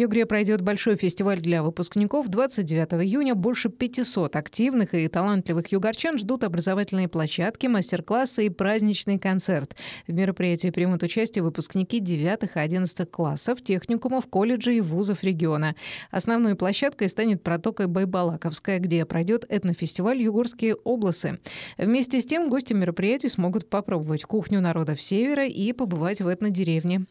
Югре пройдет большой фестиваль для выпускников. 29 июня больше 500 активных и талантливых югорчан ждут образовательные площадки, мастер-классы и праздничный концерт. В мероприятии примут участие выпускники 9 и 11 классов, техникумов, колледжей и вузов региона. Основной площадкой станет протока Байбалаковская, где пройдет этнофестиваль «Югорские области. Вместе с тем гости мероприятий смогут попробовать кухню народов Севера и побывать в этнодеревне.